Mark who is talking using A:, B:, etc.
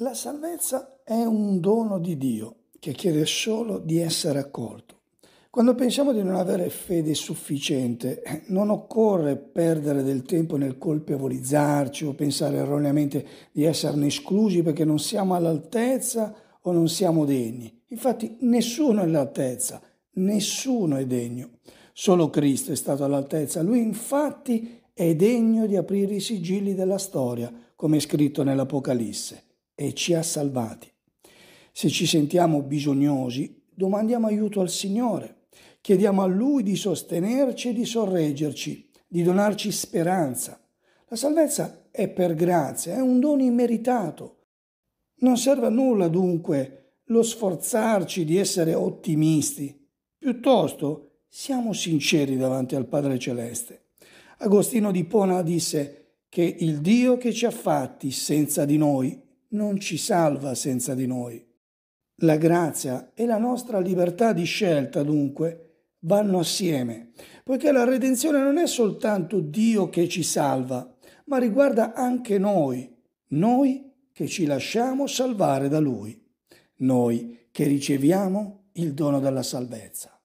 A: La salvezza è un dono di Dio che chiede solo di essere accolto. Quando pensiamo di non avere fede sufficiente, non occorre perdere del tempo nel colpevolizzarci o pensare erroneamente di esserne esclusi perché non siamo all'altezza o non siamo degni. Infatti nessuno è all'altezza, nessuno è degno. Solo Cristo è stato all'altezza. Lui infatti è degno di aprire i sigilli della storia, come è scritto nell'Apocalisse e ci ha salvati. Se ci sentiamo bisognosi, domandiamo aiuto al Signore, chiediamo a Lui di sostenerci e di sorreggerci, di donarci speranza. La salvezza è per grazia, è un dono immeritato. Non serve a nulla dunque lo sforzarci di essere ottimisti, piuttosto siamo sinceri davanti al Padre Celeste. Agostino di Pona disse che il Dio che ci ha fatti senza di noi non ci salva senza di noi. La grazia e la nostra libertà di scelta, dunque, vanno assieme, poiché la redenzione non è soltanto Dio che ci salva, ma riguarda anche noi, noi che ci lasciamo salvare da Lui, noi che riceviamo il dono della salvezza.